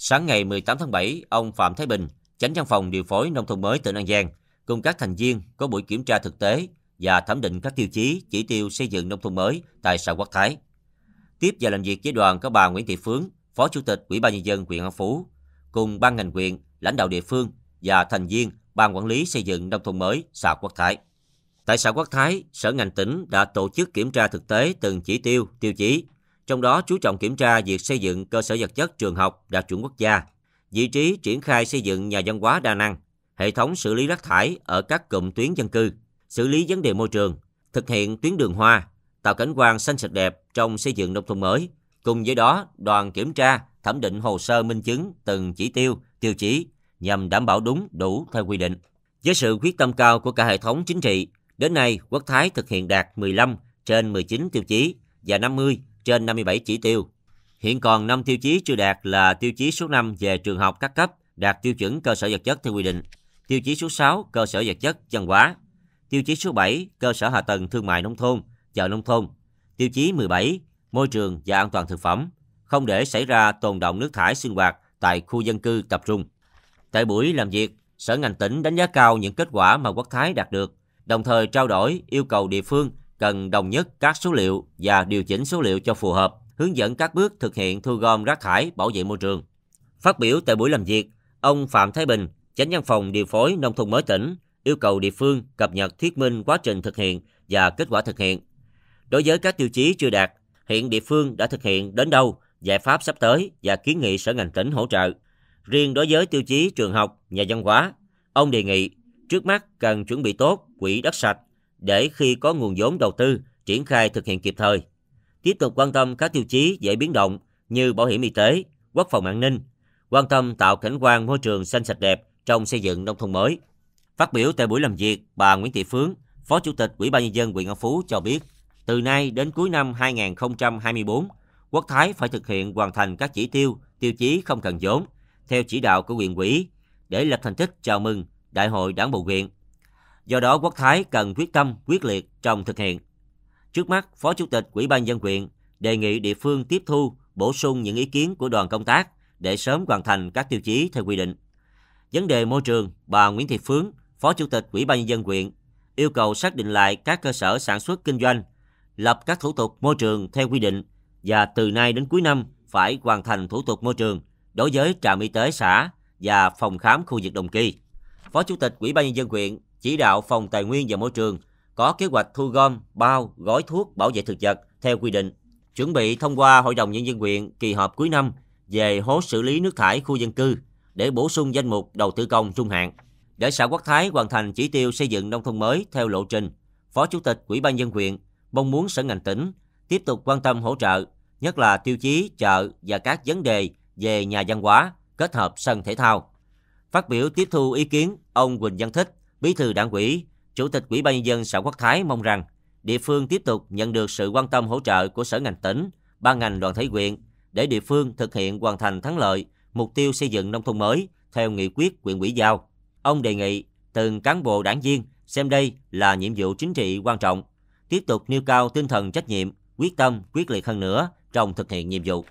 Sáng ngày 18 tháng 7, ông Phạm Thái Bình, Chánh Văn phòng điều phối nông thôn mới tỉnh An Giang, cùng các thành viên có buổi kiểm tra thực tế và thẩm định các tiêu chí chỉ tiêu xây dựng nông thôn mới tại xã Quốc Thái. Tiếp và làm việc với đoàn có bà Nguyễn Thị Phương, Phó Chủ tịch Ủy ban nhân dân huyện An Phú, cùng ban ngành huyện, lãnh đạo địa phương và thành viên ban quản lý xây dựng nông thôn mới xã Quốc Thái. Tại xã Quốc Thái, Sở ngành tỉnh đã tổ chức kiểm tra thực tế từng chỉ tiêu, tiêu chí trong đó chú trọng kiểm tra việc xây dựng cơ sở vật chất trường học đạt chuẩn quốc gia, vị trí triển khai xây dựng nhà văn hóa đa năng, hệ thống xử lý rác thải ở các cụm tuyến dân cư, xử lý vấn đề môi trường, thực hiện tuyến đường hoa, tạo cảnh quan xanh sạch đẹp trong xây dựng nông thôn mới. Cùng với đó, đoàn kiểm tra thẩm định hồ sơ minh chứng từng chỉ tiêu, tiêu chí nhằm đảm bảo đúng đủ theo quy định. Với sự quyết tâm cao của cả hệ thống chính trị, đến nay Quốc Thái thực hiện đạt 15 trên 19 tiêu chí và 50 trên 57 chỉ tiêu. Hiện còn 5 tiêu chí chưa đạt là tiêu chí số 5 về trường học các cấp đạt tiêu chuẩn cơ sở vật chất theo quy định, tiêu chí số 6 cơ sở vật chất văn hóa, tiêu chí số 7 cơ sở hạ tầng thương mại nông thôn, chợ nông thôn, tiêu chí 17 môi trường và an toàn thực phẩm, không để xảy ra tồn động nước thải sinh hoạt tại khu dân cư tập trung. Tại buổi làm việc, Sở ngành tỉnh đánh giá cao những kết quả mà Quốc Thái đạt được, đồng thời trao đổi yêu cầu địa phương cần đồng nhất các số liệu và điều chỉnh số liệu cho phù hợp, hướng dẫn các bước thực hiện thu gom rác thải bảo vệ môi trường. Phát biểu tại buổi làm việc, ông Phạm Thái Bình, Chánh văn phòng điều phối nông thôn mới tỉnh, yêu cầu địa phương cập nhật thuyết minh quá trình thực hiện và kết quả thực hiện. Đối với các tiêu chí chưa đạt, hiện địa phương đã thực hiện đến đâu, giải pháp sắp tới và kiến nghị sở ngành tỉnh hỗ trợ. Riêng đối với tiêu chí trường học, nhà văn hóa, ông đề nghị trước mắt cần chuẩn bị tốt quỹ đất sạch để khi có nguồn vốn đầu tư, triển khai thực hiện kịp thời. Tiếp tục quan tâm các tiêu chí dễ biến động như bảo hiểm y tế, quốc phòng an ninh, quan tâm tạo cảnh quan môi trường xanh sạch đẹp trong xây dựng nông thôn mới. Phát biểu tại buổi làm việc, bà Nguyễn Thị Phương Phó Chủ tịch Ủy ban nhân dân huyện An Phú cho biết, từ nay đến cuối năm 2024, Quốc Thái phải thực hiện hoàn thành các chỉ tiêu, tiêu chí không cần vốn theo chỉ đạo của huyện ủy để lập thành tích chào mừng Đại hội Đảng bộ huyện Do đó Quốc Thái cần quyết tâm, quyết liệt trong thực hiện. Trước mắt, Phó Chủ tịch Ủy ban dân huyện đề nghị địa phương tiếp thu, bổ sung những ý kiến của đoàn công tác để sớm hoàn thành các tiêu chí theo quy định. Vấn đề môi trường, bà Nguyễn Thị Phương, Phó Chủ tịch Ủy ban nhân dân huyện yêu cầu xác định lại các cơ sở sản xuất kinh doanh, lập các thủ tục môi trường theo quy định và từ nay đến cuối năm phải hoàn thành thủ tục môi trường đối với trạm y tế xã và phòng khám khu vực Đồng Kỳ. Phó Chủ tịch Ủy ban nhân dân huyện chỉ đạo Phòng Tài nguyên và Môi trường có kế hoạch thu gom, bao, gói thuốc bảo vệ thực vật theo quy định, chuẩn bị thông qua Hội đồng Nhân dân huyện kỳ họp cuối năm về hố xử lý nước thải khu dân cư để bổ sung danh mục đầu tư công trung hạn. Để xã Quốc Thái hoàn thành chỉ tiêu xây dựng nông thôn mới theo lộ trình, Phó Chủ tịch Ủy ban dân huyện mong muốn sở ngành tỉnh tiếp tục quan tâm hỗ trợ, nhất là tiêu chí, chợ và các vấn đề về nhà văn hóa kết hợp sân thể thao. Phát biểu tiếp thu ý kiến, ông Quỳnh Văn Thích, Bí thư đảng ủy, Chủ tịch Ủy ban nhân dân xã Quốc Thái mong rằng địa phương tiếp tục nhận được sự quan tâm hỗ trợ của sở ngành tỉnh, ban ngành đoàn thể huyện để địa phương thực hiện hoàn thành thắng lợi mục tiêu xây dựng nông thôn mới theo nghị quyết quyện ủy giao. Ông đề nghị từng cán bộ đảng viên xem đây là nhiệm vụ chính trị quan trọng, tiếp tục nêu cao tinh thần trách nhiệm, quyết tâm, quyết liệt hơn nữa trong thực hiện nhiệm vụ.